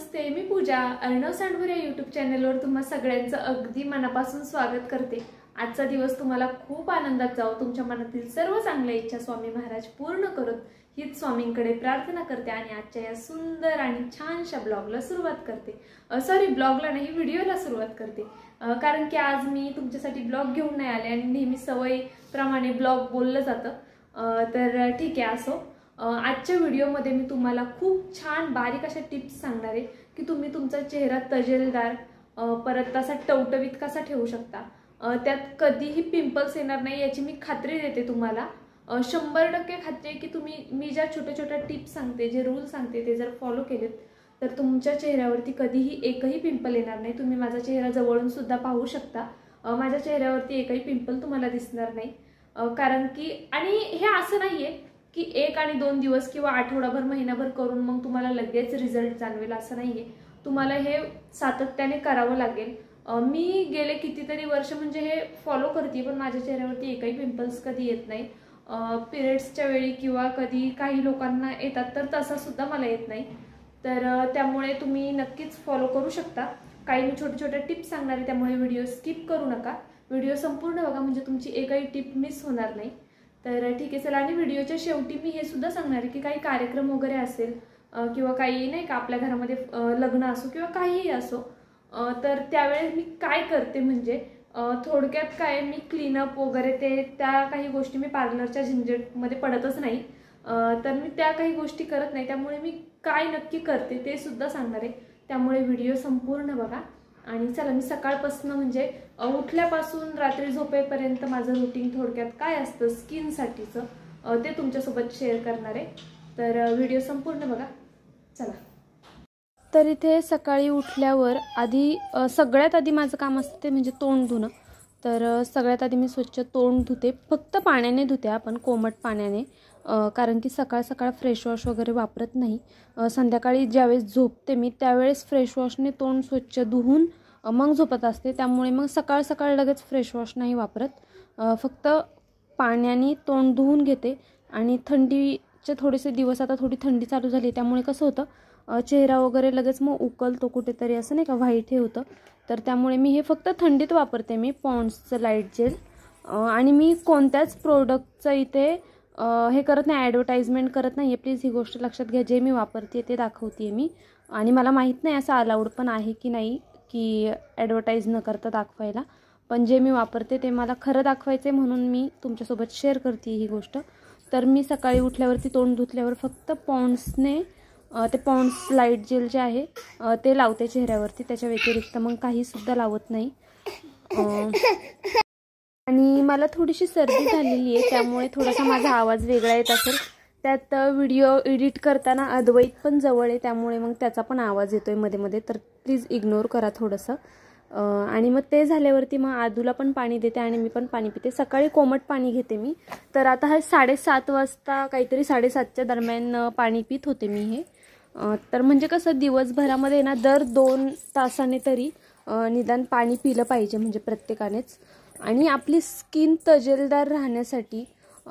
नमस्ते मी पूजा Arnav सांडभुरे YouTube चॅनलवर तुम्हा सगळ्यांचं अगदी मनापासून स्वागत करते आजचा दिवस तुम्हाला खूप आनंदात जावो तुमच्या मनातील सर्व चांगल्या इच्छा स्वामी महाराज पूर्ण करून हीच स्वामींकडे प्रार्थना करते आणि आजच्या या सुंदर आणि छानशा ब्लॉगला सुरुवात करते सॉरी ब्लॉगला नाही व्हिडिओला सुरुवात करते कारण की आज मी तुमच्यासाठी ब्लॉग घेऊन नाही आले आणि नेहमी सवयीप्रमाणे ब्लॉग बोललं जातं तर ठीक आहे असो आजच्या व्हिडिओमध्ये मी तुम्हाला खूप छान बारीक अशा टिप्स सांगणार आहे की तुम्ही तुमचा चेहरा तजेलदार परत तसा टवटवीत कसा ठेवू शकता त्यात कधीही पिंपल्स येणार नाही याची मी खात्री देते तुम्हाला शंभर टक्के खात्री आहे की तुम्ही मी ज्या छोट्या छोट्या टिप्स सांगते जे रूल सांगते ते जर फॉलो केलेत तर तुमच्या चेहऱ्यावरती कधीही एकही पिंपल येणार नाही तुम्ही माझा चेहरा जवळून सुद्धा पाहू शकता माझ्या चेहऱ्यावरती एकही पिंपल तुम्हाला दिसणार नाही कारण की आणि हे असं नाही आहे की एक आणि दोन दिवस किंवा आठवडाभर महिनाभर करून मग तुम्हाला लगेच रिझल्ट जाणवेल असं नाहीये तुम्हाला हे सातत्याने करावं लागेल मी गेले कितीतरी वर्ष म्हणजे हे फॉलो करते पण माझ्या चेहऱ्यावरती एकही पिंपल्स कधी येत नाही पिरियड्सच्या वेळी किंवा कधी काही लोकांना येतात तर तसा सुद्धा मला येत नाही तर त्यामुळे तुम्ही नक्कीच फॉलो करू शकता काही मी छोटे छोटे टिप्स सांगणार आहे त्यामुळे व्हिडिओ स्किप करू नका व्हिडिओ संपूर्ण बघा म्हणजे तुमची एकही टिप मिस होणार नाही तर ठीक आहे चला आणि व्हिडिओच्या शेवटी मी हे सुद्धा सांगणार आहे की काही कार्यक्रम वगैरे असेल किंवा काही नाही का आपल्या घरामध्ये लग्न असो किंवा काहीही असो तर त्यावेळेस मी काय करते म्हणजे थोडक्यात काय मी क्लीनअप वगैरे ते त्या काही गोष्टी मी पार्लरच्या झंझटमध्ये पडतच नाही तर मी त्या काही गोष्टी करत नाही त्यामुळे मी काय नक्की करते ते सुद्धा सांगणार आहे त्यामुळे व्हिडिओ संपूर्ण बघा आणि चला मी सकाळपासून म्हणजे उठल्यापासून रात्री झोपेपर्यंत माझं रुटीन थोडक्यात काय असतं स्किनसाठीचं ते तुमच्यासोबत शेअर करणार आहे तर व्हिडिओ संपूर्ण बघा चला तर इथे सकाळी उठल्यावर आधी सगळ्यात आधी माझं काम असतं ते म्हणजे तोंड धुणं तर सगळ्यात आधी मी स्वच्छ तोंड धुते फक्त पाण्याने धुते आपण कोमट पाण्याने कारण की सकाळ सकाळ फ्रेशवॉश वगैरे वापरत नाही संध्याकाळी ज्यावेळेस झोपते मी त्यावेळेस फ्रेशवॉशने तोंड स्वच्छ धुवून मग झोपत असते त्यामुळे मग सकाळ सकाळ लगेच वॉश नाही वापरत फक्त पाण्याने तोंड धुवून घेते आणि थंडीचे थोडेसे दिवस आता थोडी थंडी चालू झाली त्यामुळे कसं होतं चेहरा वगैरे लगेच मग उकलतो कुठेतरी असं नाही का वाईट हे होतं तर त्यामुळे मी हे फक्त थंडीत वापरते मी पॉन्ड्सचं लाईट जेल आणि मी कोणत्याच प्रोडक्टचं इथे हे करत नाही ॲडव्हर्टाईजमेंट करत नाही आहे प्लीज ही गोष्ट लक्षात घ्या जे मी वापरते ते दाखवते मी आणि मला माहीत नाही असं अलाउड पण आहे की नाही की ॲडव्हर्टाईज न करता दाखवायला पण जे मी वापरते ते मला खरं दाखवायचं म्हणून मी तुमच्यासोबत शेअर करते ही गोष्ट तर मी सकाळी उठल्यावरती तोंड धुतल्यावर फक्त पॉन्ड्सने ते पॉन्ड्स लाईट जेल जे आहे ते लावते चेहऱ्यावरती त्याच्या व्यतिरिक्त मग काहीसुद्धा लावत नाही आणि मला थोडीशी सर्दी झालेली आहे त्यामुळे थोडासा माझा आवाज वेगळा येत असेल त्यात व्हिडिओ एडिट करताना अद्वैत पण जवळ आहे त्यामुळे मग त्याचा पण आवाज आहे मध्ये मध्ये तर प्लीज इग्नोर करा थोडंसं आणि मग ते झाल्यावरती मग आदूला पण पाणी देते आणि मी पण पाणी पिते सकाळी कोमट पाणी घेते मी तर आता हा साडेसात वाजता काहीतरी साडेसातच्या दरम्यान पाणी पित होते मी हे तर म्हणजे कसं दिवसभरामध्ये ना दर दोन तासाने तरी निदान पाणी पिलं पाहिजे म्हणजे प्रत्येकानेच आणि आपली स्किन तजेलदार राहण्यासाठी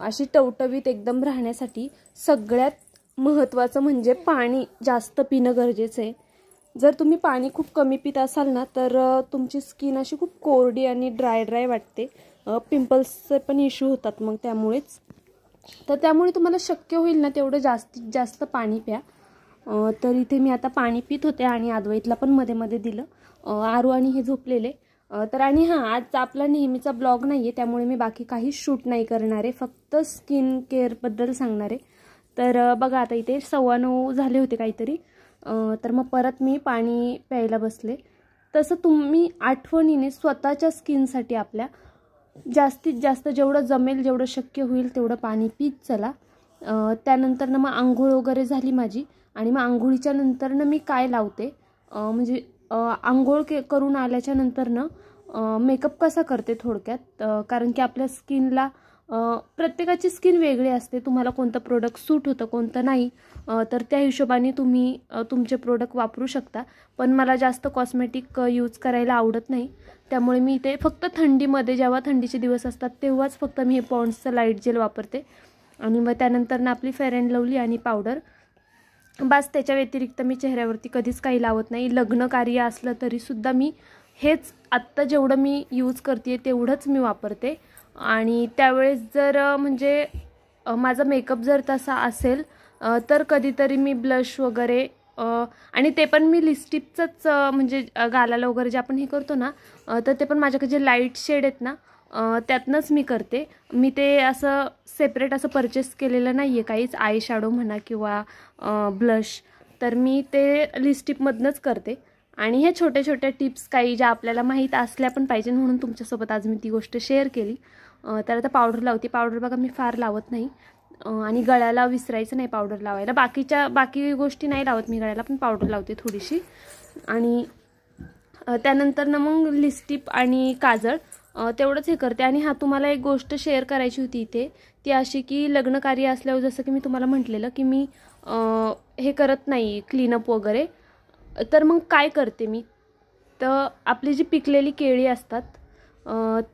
अशी टवटवीत एकदम राहण्यासाठी सगळ्यात महत्त्वाचं म्हणजे पाणी जास्त पिणं गरजेचं आहे जर तुम्ही पाणी खूप कमी पित असाल ना तर तुमची स्किन अशी खूप कोरडी आणि ड्राय ड्राय वाटते पिंपल्सचे पण इश्यू होतात मग त्यामुळेच तर त्यामुळे तुम्हाला शक्य होईल ना तेवढं जास्तीत जास्त पाणी प्या तर इथे मी आता पाणी पित होते आणि आदवाईतला पण मध्ये मध्ये दिलं आरू आणि हे झोपलेले तर आणि हां आज आपला नेहमीचा ब्लॉग नाही आहे त्यामुळे मी बाकी काही शूट नाही करणार आहे फक्त स्किन केअरबद्दल सांगणार आहे तर बघा आता इथे सव्वा नऊ झाले होते काहीतरी तर मग परत मी पाणी प्यायला बसले तसं तुम्ही आठवणीने स्वतःच्या स्किनसाठी आपल्या जास्तीत जास्त जेवढं जमेल जेवढं शक्य होईल तेवढं पाणी पीत चला त्यानंतर मग आंघोळ वगैरे झाली माझी आणि मग आंघोळीच्या नंतरनं मी काय लावते म्हणजे आंघोळ के करून आल्याच्या नंतरनं मेकअप कसा करते थोडक्यात कारण की आपल्या स्किनला प्रत्येकाची स्किन वेगळी असते तुम्हाला कोणतं प्रोडक्ट सूट होतं कोणतं नाही तर त्या हिशोबाने तुम्ही तुमचे प्रोडक्ट वापरू शकता पण मला जास्त कॉस्मेटिक यूज करायला आवडत नाही त्यामुळे मी ते फक्त थंडीमध्ये जेव्हा थंडीचे दिवस असतात तेव्हाच फक्त मी हे पॉन्ड्सचं लाईट जेल वापरते आणि मग त्यानंतर ना आपली फेअर अँड लवली आणि पावडर बस त्याच्या व्यतिरिक्त मी चेहऱ्यावरती कधीच काही लावत नाही लग्न कार्य असलं तरीसुद्धा मी हेच आत्ता जेवढं मी यूज करते तेवढंच मी वापरते आणि त्यावेळेस जर म्हणजे माझा मेकअप जर तसा असेल तर कधीतरी मी ब्लश वगैरे आणि ते पण मी लिस्टिपचंच म्हणजे गालाला वगैरे जे आपण हे करतो ना तर ते पण माझ्याकडे जे लाईट शेड आहेत ना त्यातनंच मी करते मी ते असं सेपरेट असं परचेस केलेलं नाही आहे काहीच आय शॅडो म्हणा किंवा ब्लश तर मी ते लिस्टिपमधनंच करते आणि ह्या छोट्या छोट्या टिप्स काही ज्या आपल्याला माहीत असल्या पण पाहिजे म्हणून तुमच्यासोबत आज मी ती गोष्ट शेअर केली तर आता पावडर लावते पावडर बघा मी फार लावत नाही आणि गळ्याला विसरायचं नाही पावडर लावायला बाकीच्या बाकी गोष्टी नाही लावत मी गळ्याला पण पावडर लावते थोडीशी आणि त्यानंतर ना मग लिस्टिप आणि काजळ तेवढंच हे करते आणि हा तुम्हाला एक गोष्ट शेअर करायची होती इथे ती अशी की लग्नकार्य असल्यावर जसं की मी तुम्हाला म्हटलेलं की मी हे करत नाही क्लीनअप वगैरे तर मग काय करते मी तर आपली जी पिकलेली केळी असतात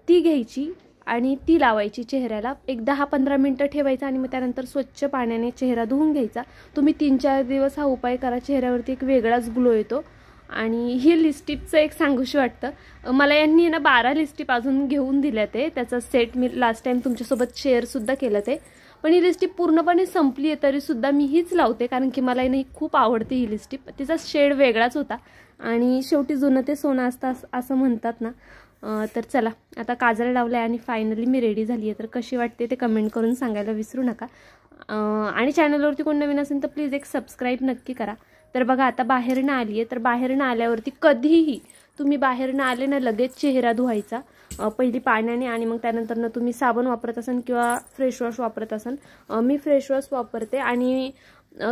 ती घ्यायची आणि ती लावायची चेहऱ्याला एक दहा पंधरा मिनटं ठेवायचं आणि मग त्यानंतर स्वच्छ पाण्याने चेहरा धुवून घ्यायचा तुम्ही तीन चार दिवस हा उपाय करा चेहऱ्यावरती एक वेगळाच ग्लो येतो आणि ही लिस्टिपचं एक सांगूशी वाटतं मला यांनी ना बारा लिस्टीप अजून घेऊन दिल्या ते त्याचा सेट मी लास्ट टाईम तुमच्यासोबत शेअरसुद्धा केलं ते पण ही लिस्टिप पूर्णपणे संपली आहे तरीसुद्धा मी हीच लावते कारण की मला ही खूप आवडते ही लिस्टिप तिचा शेड वेगळाच होता आणि शेवटी जुनं ते सोनं असतं असं म्हणतात ना तर चला आता काजळ लावलं आहे आणि फायनली मी रेडी झाली आहे तर कशी वाटते ते कमेंट करून सांगायला विसरू नका आणि चॅनलवरती कोण नवीन असेल तर प्लीज एक सबस्क्राईब नक्की करा तर बघा आता बाहेरनं आली आहे तर बाहेरनं आल्यावरती कधीही तुम्ही बाहेरनं आले ना लगेच चेहरा धुवायचा पहिली पाण्याने आणि मग ना तुम्ही साबण वापरत असाल किंवा फ्रेशवॉश वापरत असाल मी फ्रेशवॉश वापरते आणि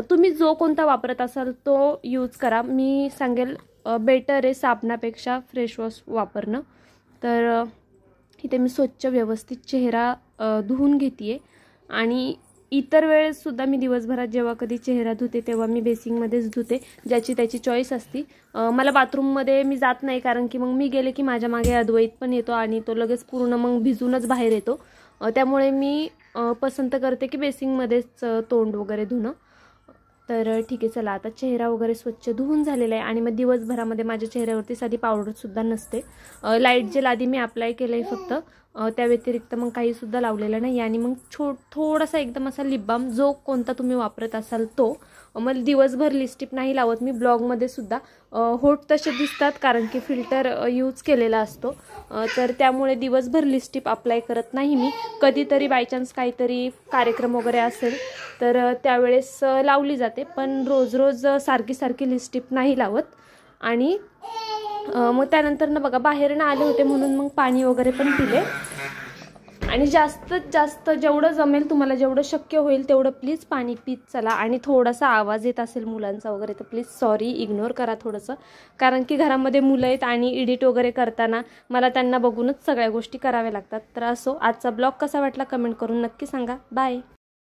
तुम्ही जो कोणता वापरत असाल तो यूज करा मी सांगेल बेटर आहे साबणापेक्षा फ्रेशवॉश वापरणं तर इथे मी स्वच्छ व्यवस्थित चेहरा धुवून घेते आणि इतर वेळेससुद्धा मी दिवसभरात जेव्हा कधी चेहरा धुते तेव्हा मी बेसिंगमध्येच धुते ज्याची त्याची चॉईस असती मला बाथरूममध्ये मी जात नाही कारण की मग मी गेले की माझ्या मागे अद्वैत पण येतो आणि तो लगेच पूर्ण मग भिजूनच बाहेर येतो त्यामुळे मी पसंत करते की बेसिंगमध्येच तोंड वगैरे धुणं तर ठीक आहे चला आता चेहरा वगैरे स्वच्छ धुवून झालेला आहे आणि मग दिवसभरामध्ये माझ्या चेहऱ्यावरती साधी पावडरसुद्धा नसते लाईट जेल आधी मी अप्लाय केलं आहे फक्त त्या व्यतिरिक्त मग काहीसुद्धा लावलेलं नाही आणि मग छो थोडासा एकदम असा लिप जो कोणता तुम्ही वापरत असाल तो मग दिवसभर लिस्टिप नाही लावत मी ब्लॉगमध्ये सुद्धा होट तसे दिसतात कारण की फिल्टर यूज केलेला असतो तर त्यामुळे दिवसभर लिस्टिप अप्लाय करत नाही मी कधीतरी बायचान्स काहीतरी कार्यक्रम वगैरे असेल तर त्यावेळेस लावली जाते पण रोज रोज सारखी सारखी लिस्टिप नाही लावत आणि मग त्यानंतर ना बघा बाहेर ना आले होते म्हणून मग पाणी वगैरे पण पिले आणि जास्तीत जास्त जेवढं जमेल तुम्हाला जेवढं शक्य होईल तेवढं प्लीज पाणी पीत चला आणि थोडासा आवाज येत असेल मुलांचा वगैरे तर प्लीज सॉरी इग्नोर करा थोडंसं कारण की घरामध्ये मुलं आहेत आणि एडिट वगैरे करताना मला त्यांना बघूनच सगळ्या गोष्टी कराव्या लागतात तर असो आजचा ब्लॉग कसा वाटला कमेंट करून नक्की सांगा बाय